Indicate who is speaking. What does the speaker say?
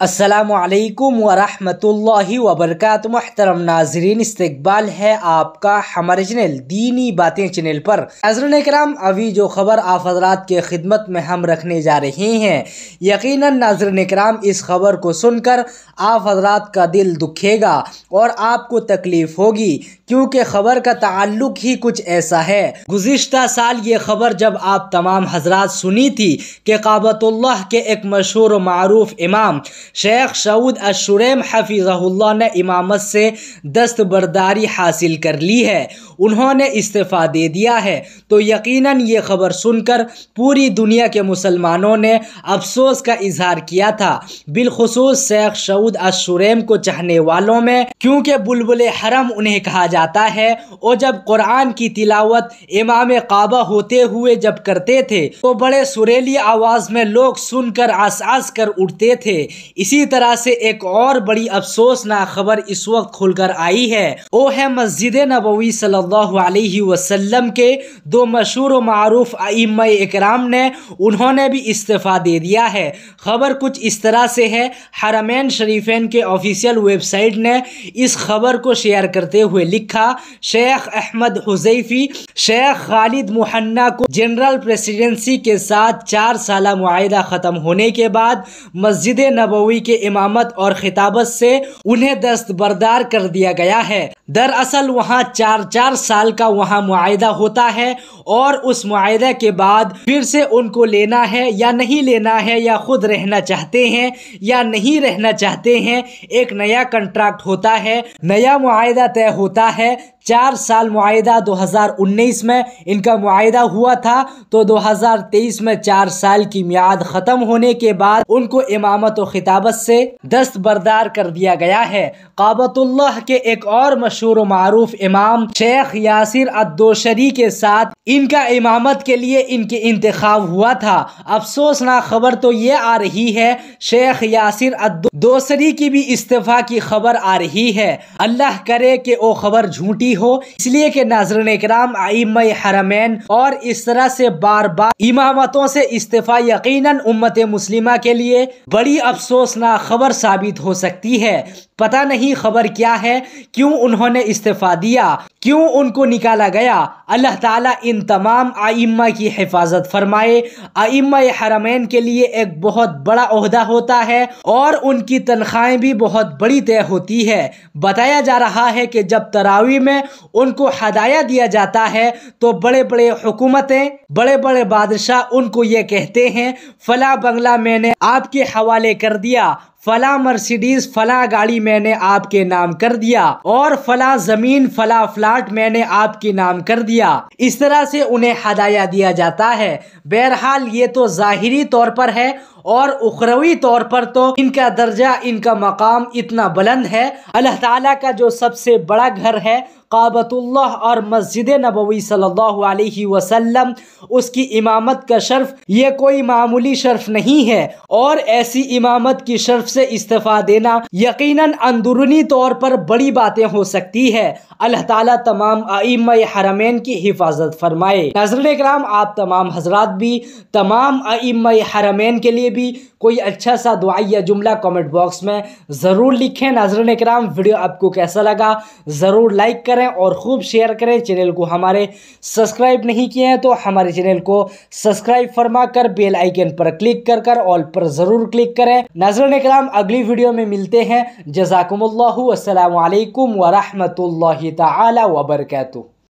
Speaker 1: असलकम वरहमल वबरक महतरम नाजरीन इस्तबाल है आपका हमारे चैनल दीनी बातें चैनल पर नजर कराम अभी जो खबर आप हजरात के खिदमत में हम रखने जा रहे हैं यकीन नाजरन कराम इस खबर को सुनकर आप हजरात का दिल दुखेगा और आपको तकलीफ़ होगी क्योंकि खबर का ताल्लुक ही कुछ ऐसा है गुज्त साल ये खबर जब आप तमाम हजरात सुनी थी कि काबतुल्ला के एक मशहूर मरूफ इमाम शेख सऊद अशुरम हफीज़ल्ला ने इमामत से दस्तबरदारी हासिल कर ली है उन्होंने इस्तीफ़ा दे दिया है तो यकीनन ये खबर सुनकर पूरी दुनिया के मुसलमानों ने अफसोस का इजहार किया था बिलखसूस शेख सऊद अशुरेम को चाहने वालों में क्योंकि बुलबुल हरम उन्हें कहा जाता है और जब कुरान की तिलावत इमाम काबा होते हुए जब करते थे तो बड़े सुरीली आवाज़ में लोग सुनकर आस आस कर उठते थे इसी तरह से एक और बड़ी अफसोसनाक खबर इस वक्त खुलकर आई है वो है मस्जिद नबवी सल्ला सल्लल्लाहु अलैहि वसल्लम के दो मशहूर व मरूफ आइम इकराम ने उन्होंने भी इस्तीफ़ा दे दिया है ख़बर कुछ इस तरह से है हरमैन शरीफेन के ऑफिशियल वेबसाइट ने इस खबर को शेयर करते हुए लिखा शेख अहमद हुजैफी शेख खालिद मुहन्ना को जनरल प्रेसिडेंसी के साथ चार साल माहा ख़त्म होने के बाद मस्जिद नबवी के इमामत और खिताबत से उन्हें दस्तबरदार कर दिया गया है दरअसल वहाँ चार चार साल का वहाँ माहा होता है और उस माहे के बाद फिर से उनको लेना है या नहीं लेना है या खुद रहना चाहते हैं या नहीं रहना चाहते हैं एक नया कंट्रैक्ट होता है नया माहा तय होता है चार साल माहा 2019 में इनका माहा हुआ था तो 2023 में चार साल की म्याद ख़त्म होने के बाद उनको इमामत व खिताबत से दस्तबरदार कर दिया गया है काबतुल्लाह के एक और मशहूर मरूफ इमाम शेख यासिर अदोशरी के साथ इनका इमामत के लिए इनके इंतखब हुआ था अफसोसनाक खबर तो ये आ रही है शेख यासिर दूसरी की भी इस्तीफ़ा की खबर आ रही है अल्लाह करे कि वो खबर झूठी हो इसलिए कि नाजरन कराम आईम हरमैन और इस तरह से बार बार इमामतों से इस्तीफ़ा यकीन उम्मत मुस्लिमा के लिए बड़ी अफसोसनाक खबर साबित हो सकती है पता नहीं खबर क्या है क्यों उन्होंने इस्तीफ़ा दिया क्यों उनको निकाला गया अल्लाह ताला इन इन तमाम आइम्मा की हिफाजत फरमाए आइम्मा हरमैन के लिए एक बहुत बड़ा अहदा होता है और उनकी तनख्वाहें भी बहुत बड़ी तय होती है बताया जा रहा है कि जब तरावी में उनको हदाया दिया जाता है तो बड़े बड़े हुकूमतें बड़े बड़े बादशाह उनको ये कहते हैं फला बंगला मैंने आपके हवाले कर दिया फला मर्सिडीज फला गाड़ी मैंने आपके नाम कर दिया और फला जमीन फला फ्लाट मैंने आपके नाम कर दिया इस तरह से उन्हें हदाया दिया जाता है बहरहाल ये तो जाहिरी तौर पर है और उखरवी तौर पर तो इनका दर्जा इनका मकाम इतना बुलंद है अल्लाह ताला का जो सबसे बड़ा घर है काबतुल्लाह और मस्जिद नबवी सल्लल्लाहु अलैहि वसल्लम उसकी इमामत का शर्फ ये कोई मामूली शर्फ नहीं है और ऐसी इमामत की शर्फ से इस्तीफ़ा देना यकीनन अंदरूनी तौर पर बड़ी बातें हो सकती है अल्लाह ताला तमाम आइम हरमैन की हिफाजत फरमाए नजर कराम आप तमाम हजरात भी तमाम आइम हरमैन के लिए लिए भी कोई अच्छा सा दुआई या जुमला कमेंट बॉक्स में ज़रूर लिखें नाजरन कराम वीडियो आपको कैसा लगा ज़रूर लाइक करें और ख़ूब शेयर करें चैनल को हमारे सब्सक्राइब नहीं किए हैं तो हमारे चैनल को सब्सक्राइब फरमा कर बेल आइकन पर क्लिक कर कर ऑल पर ज़रूर क्लिक करें नाजरन कराम अगली वीडियो में मिलते हैं जजाकम्ल वरहमत वरहमल वबरकू